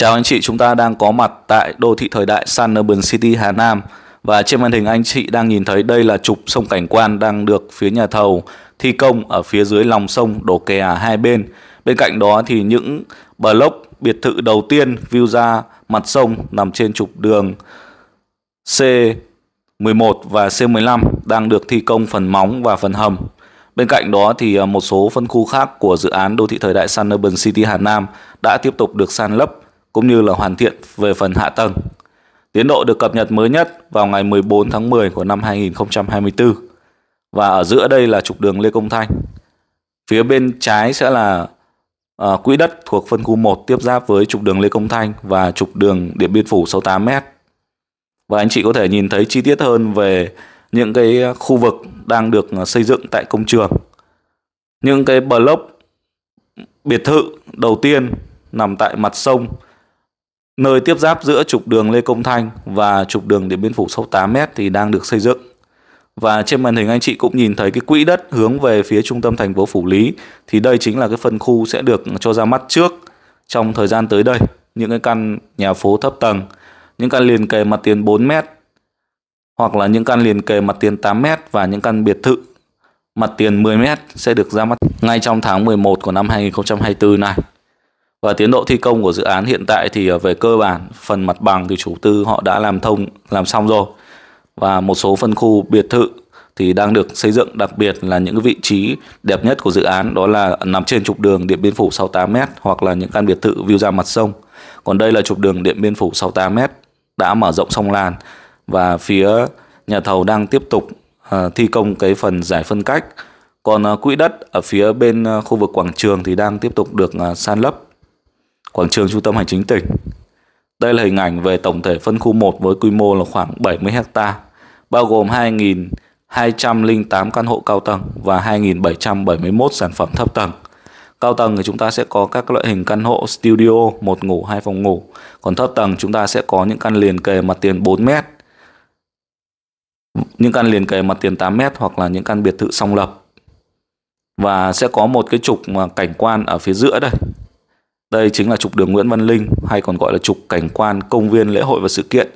Chào anh chị, chúng ta đang có mặt tại đô thị thời đại Sun Urban City Hà Nam và trên màn hình anh chị đang nhìn thấy đây là trục sông cảnh quan đang được phía nhà thầu thi công ở phía dưới lòng sông đổ kè hai bên. Bên cạnh đó thì những block biệt thự đầu tiên view ra mặt sông nằm trên trục đường C11 và C15 đang được thi công phần móng và phần hầm. Bên cạnh đó thì à, một số phân khu khác của dự án đô thị thời đại Sun Urban City Hà Nam đã tiếp tục được san lấp cũng như là hoàn thiện về phần hạ tầng. Tiến độ được cập nhật mới nhất vào ngày 14 tháng 10 của năm 2024 và ở giữa đây là trục đường Lê Công Thanh. Phía bên trái sẽ là à, quỹ đất thuộc phân khu 1 tiếp giáp với trục đường Lê Công Thanh và trục đường Điện Biên Phủ 68m. Và anh chị có thể nhìn thấy chi tiết hơn về những cái khu vực đang được xây dựng tại công trường. Những cái block biệt thự đầu tiên nằm tại mặt sông Nơi tiếp giáp giữa trục đường Lê Công Thanh và trục đường Điện Biên Phủ sâu 8m thì đang được xây dựng. Và trên màn hình anh chị cũng nhìn thấy cái quỹ đất hướng về phía trung tâm thành phố Phủ Lý thì đây chính là cái phân khu sẽ được cho ra mắt trước trong thời gian tới đây. Những cái căn nhà phố thấp tầng, những căn liền kề mặt tiền 4m hoặc là những căn liền kề mặt tiền 8m và những căn biệt thự mặt tiền 10m sẽ được ra mắt ngay trong tháng 11 của năm 2024 này. Và tiến độ thi công của dự án hiện tại thì ờ, về cơ bản phần mặt bằng thì chủ tư họ đã làm thông, làm xong rồi. Và một số phân khu biệt thự thì đang được xây dựng đặc biệt là những vị trí đẹp nhất của dự án đó là nằm trên trục đường Điện Biên Phủ 68m hoặc là những căn biệt thự view ra mặt sông. Còn đây là trục đường Điện Biên Phủ 68m đã mở rộng sông Làn và phía nhà thầu đang tiếp tục uh, thi công cái phần giải phân cách. Còn uh, quỹ đất ở phía bên uh, khu vực quảng trường thì đang tiếp tục được uh, san lấp quảng trường trung tâm hành chính tỉnh. Đây là hình ảnh về tổng thể phân khu 1 với quy mô là khoảng 70 ha, bao gồm 2.208 căn hộ cao tầng và 2.771 sản phẩm thấp tầng. Cao tầng thì chúng ta sẽ có các loại hình căn hộ studio, một ngủ, hai phòng ngủ. Còn thấp tầng chúng ta sẽ có những căn liền kề mặt tiền 4 mét, những căn liền kề mặt tiền 8 mét hoặc là những căn biệt thự song lập. Và sẽ có một cái trục mà cảnh quan ở phía giữa đây đây chính là trục đường Nguyễn Văn Linh hay còn gọi là trục cảnh quan công viên lễ hội và sự kiện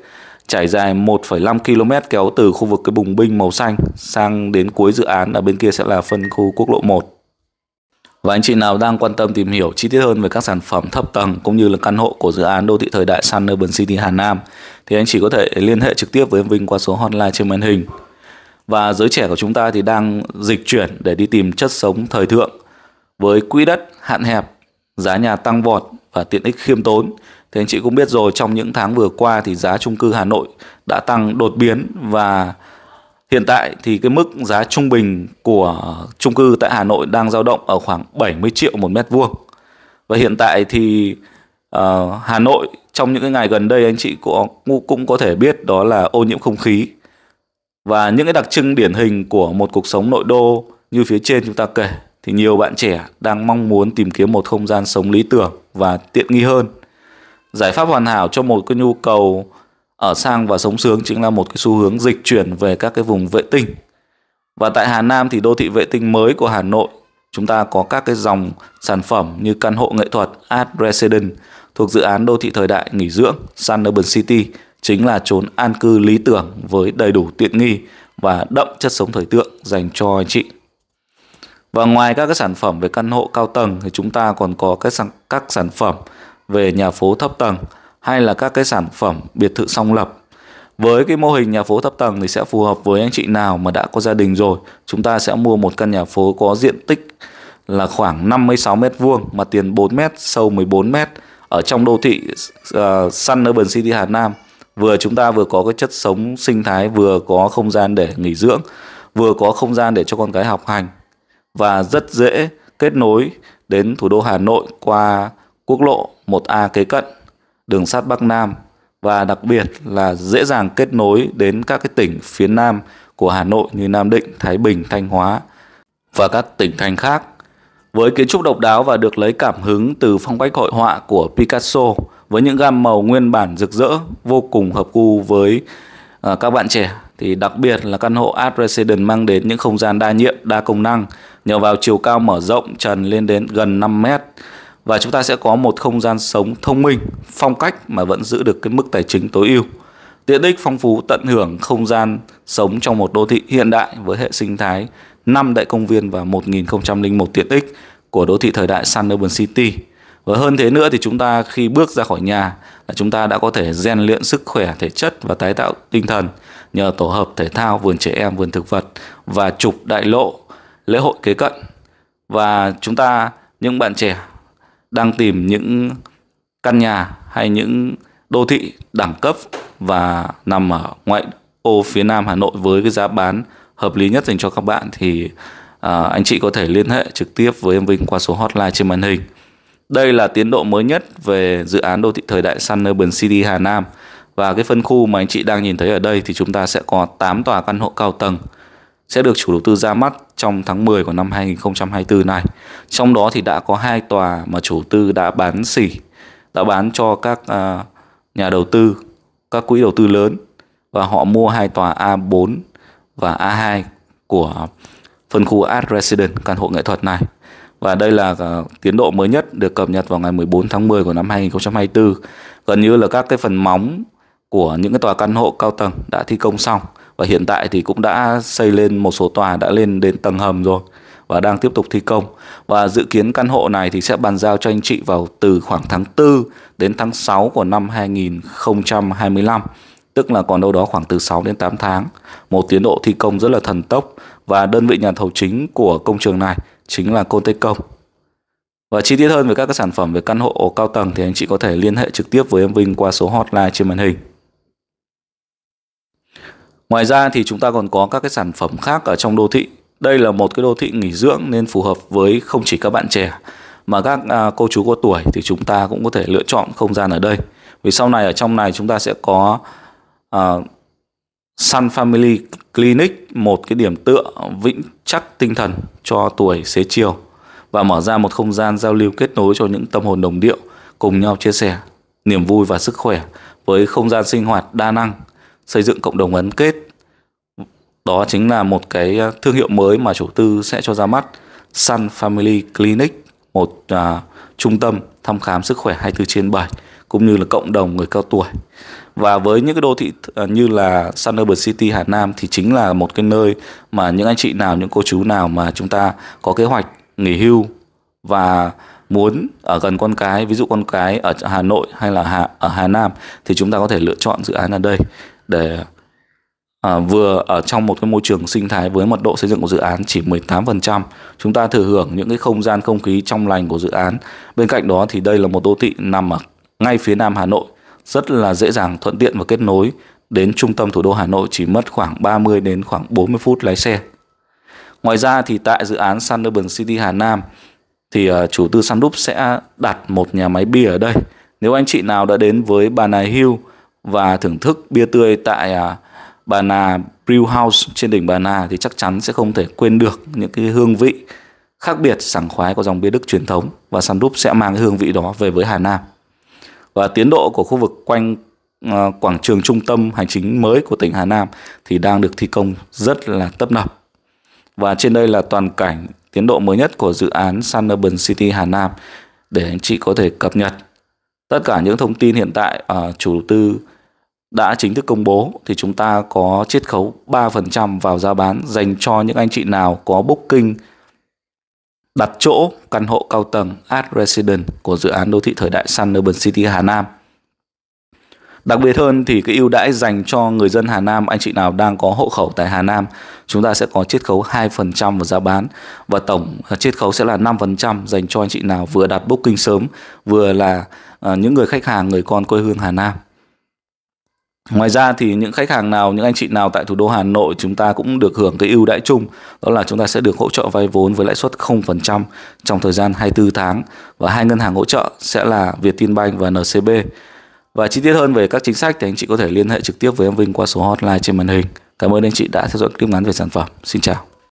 trải dài 1,5 km kéo từ khu vực cái bùng binh màu xanh sang đến cuối dự án ở bên kia sẽ là phân khu quốc lộ 1. Và anh chị nào đang quan tâm tìm hiểu chi tiết hơn về các sản phẩm thấp tầng cũng như là căn hộ của dự án đô thị thời đại Sun Urban City Hà Nam thì anh chị có thể liên hệ trực tiếp với em Vinh qua số hotline trên màn hình. Và giới trẻ của chúng ta thì đang dịch chuyển để đi tìm chất sống thời thượng với quỹ đất hạn hẹp giá nhà tăng vọt và tiện ích khiêm tốn. Thế anh chị cũng biết rồi trong những tháng vừa qua thì giá trung cư Hà Nội đã tăng đột biến và hiện tại thì cái mức giá trung bình của trung cư tại Hà Nội đang dao động ở khoảng 70 triệu một mét vuông. Và hiện tại thì uh, Hà Nội trong những cái ngày gần đây anh chị cũng cũng có thể biết đó là ô nhiễm không khí. Và những cái đặc trưng điển hình của một cuộc sống nội đô như phía trên chúng ta kể thì nhiều bạn trẻ đang mong muốn tìm kiếm một không gian sống lý tưởng và tiện nghi hơn. Giải pháp hoàn hảo cho một cái nhu cầu ở sang và sống sướng chính là một cái xu hướng dịch chuyển về các cái vùng vệ tinh. Và tại Hà Nam thì đô thị vệ tinh mới của Hà Nội chúng ta có các cái dòng sản phẩm như căn hộ nghệ thuật Art Residence thuộc dự án đô thị thời đại nghỉ dưỡng Sun Urban City chính là chốn an cư lý tưởng với đầy đủ tiện nghi và đậm chất sống thời tượng dành cho anh chị. Và ngoài các cái sản phẩm về căn hộ cao tầng thì chúng ta còn có các sản, các sản phẩm về nhà phố thấp tầng hay là các cái sản phẩm biệt thự song lập. Với cái mô hình nhà phố thấp tầng thì sẽ phù hợp với anh chị nào mà đã có gia đình rồi. Chúng ta sẽ mua một căn nhà phố có diện tích là khoảng 56 m2 mà tiền 4 m, sâu 14 m ở trong đô thị uh, Sun Urban City Hà Nam. Vừa chúng ta vừa có cái chất sống sinh thái, vừa có không gian để nghỉ dưỡng, vừa có không gian để cho con cái học hành và rất dễ kết nối đến thủ đô Hà Nội qua quốc lộ 1A kế cận, đường sắt Bắc Nam và đặc biệt là dễ dàng kết nối đến các cái tỉnh phía Nam của Hà Nội như Nam Định, Thái Bình, Thanh Hóa và các tỉnh thành khác. Với kiến trúc độc đáo và được lấy cảm hứng từ phong cách hội họa của Picasso với những gam màu nguyên bản rực rỡ vô cùng hợp gu với à, các bạn trẻ thì đặc biệt là căn hộ Art Residence mang đến những không gian đa nhiệm, đa công năng nhờ vào chiều cao mở rộng trần lên đến gần 5 mét và chúng ta sẽ có một không gian sống thông minh, phong cách mà vẫn giữ được cái mức tài chính tối ưu. Tiện ích phong phú tận hưởng không gian sống trong một đô thị hiện đại với hệ sinh thái 5 đại công viên và 1001 tiện ích của đô thị thời đại Sun Urban City. Và hơn thế nữa thì chúng ta khi bước ra khỏi nhà là chúng ta đã có thể rèn luyện sức khỏe thể chất và tái tạo tinh thần nhờ tổ hợp thể thao vườn trẻ em vườn thực vật và trục đại lộ lễ hội kế cận và chúng ta những bạn trẻ đang tìm những căn nhà hay những đô thị đẳng cấp và nằm ở ngoại ô phía nam Hà Nội với cái giá bán hợp lý nhất dành cho các bạn thì à, anh chị có thể liên hệ trực tiếp với em Vinh qua số hotline trên màn hình. Đây là tiến độ mới nhất về dự án đô thị thời đại Sun Urban City Hà Nam và cái phân khu mà anh chị đang nhìn thấy ở đây thì chúng ta sẽ có 8 tòa căn hộ cao tầng sẽ được chủ đầu tư ra mắt trong tháng 10 của năm 2024 này. Trong đó thì đã có hai tòa mà chủ tư đã bán xỉ, đã bán cho các à, nhà đầu tư, các quỹ đầu tư lớn và họ mua hai tòa A4 và A2 của phân khu Art Residence căn hộ nghệ thuật này. Và đây là à, tiến độ mới nhất được cập nhật vào ngày 14 tháng 10 của năm 2024. Gần như là các cái phần móng của những cái tòa căn hộ cao tầng đã thi công xong và hiện tại thì cũng đã xây lên một số tòa đã lên đến tầng hầm rồi và đang tiếp tục thi công và dự kiến căn hộ này thì sẽ bàn giao cho anh chị vào từ khoảng tháng 4 đến tháng 6 của năm 2025 tức là còn đâu đó khoảng từ 6 đến 8 tháng một tiến độ thi công rất là thần tốc và đơn vị nhà thầu chính của công trường này chính là CÔN Conte Công và chi tiết hơn về các sản phẩm về căn hộ cao tầng thì anh chị có thể liên hệ trực tiếp với em Vinh qua số hotline trên màn hình Ngoài ra thì chúng ta còn có các cái sản phẩm khác ở trong đô thị. Đây là một cái đô thị nghỉ dưỡng nên phù hợp với không chỉ các bạn trẻ mà các à, cô chú có tuổi thì chúng ta cũng có thể lựa chọn không gian ở đây. Vì sau này ở trong này chúng ta sẽ có à, Sun Family Clinic, một cái điểm tựa vững chắc tinh thần cho tuổi xế chiều và mở ra một không gian giao lưu kết nối cho những tâm hồn đồng điệu cùng nhau chia sẻ niềm vui và sức khỏe với không gian sinh hoạt đa năng xây dựng cộng đồng gắn kết đó chính là một cái ờ, thương hiệu mới mà chủ tư sẽ cho ra mắt Sun Family Clinic một à, trung tâm thăm khám sức khỏe 24 trên 7 cũng như là cộng đồng người cao tuổi và với những cái đô thị à, như là Sun Sunderland City Hà Nam thì chính là một cái nơi mà những anh chị nào những cô chú nào mà chúng ta có kế hoạch nghỉ hưu và muốn ở gần con cái ví dụ con cái ở Hà Nội hay là Hà, ở Hà Nam thì chúng ta có thể lựa chọn dự án ở đây để à, vừa ở trong một cái môi trường sinh thái với mật độ xây dựng của dự án chỉ 18%, chúng ta thừa hưởng những cái không gian không khí trong lành của dự án. Bên cạnh đó thì đây là một đô thị nằm ở ngay phía nam Hà Nội, rất là dễ dàng thuận tiện và kết nối đến trung tâm thủ đô Hà Nội chỉ mất khoảng 30 đến khoảng 40 phút lái xe. Ngoài ra thì tại dự án Sunderban City Hà Nam thì à, chủ tư Sundup sẽ đặt một nhà máy bia ở đây. Nếu anh chị nào đã đến với Bà Nài Hill và thưởng thức bia tươi tại à, Bà Nà Brew House trên đỉnh Bà Nà thì chắc chắn sẽ không thể quên được những cái hương vị khác biệt sảng khoái của dòng bia Đức truyền thống và sandup sẽ mang hương vị đó về với Hà Nam. Và tiến độ của khu vực quanh ờ, quảng trường trung tâm hành chính mới của tỉnh Hà Nam thì đang được thi công rất là tấp nập. Và trên đây là toàn cảnh tiến độ mới nhất của dự án Sun Urban City Hà Nam để anh chị có thể cập nhật tất cả những thông tin hiện tại uh, chủ đầu tư đã chính thức công bố thì chúng ta có chiết khấu 3% vào giá bán dành cho những anh chị nào có booking đặt chỗ căn hộ cao tầng Art Resident của dự án đô thị thời đại Sun Urban City Hà Nam. Đặc biệt hơn thì cái ưu đãi dành cho người dân Hà Nam, anh chị nào đang có hộ khẩu tại Hà Nam, chúng ta sẽ có chiết khấu 2% vào giá bán và tổng ờ, chiết khấu sẽ là 5% dành cho anh chị nào vừa đặt booking sớm, vừa là ờ, những người khách hàng người con quê hương Hà Nam. Ngoài ra thì những khách hàng nào, những anh chị nào tại thủ đô Hà Nội chúng ta cũng được hưởng cái ưu đãi chung đó là chúng ta sẽ được hỗ trợ vay vốn với lãi suất 0% trong thời gian 24 tháng và hai ngân hàng hỗ trợ sẽ là Vietinbank và NCB. Và chi tiết hơn về các chính sách thì anh chị có thể liên hệ trực tiếp với em Vinh qua số hotline trên màn hình. Cảm ơn anh chị đã theo dõi clip ngắn về sản phẩm. Xin chào.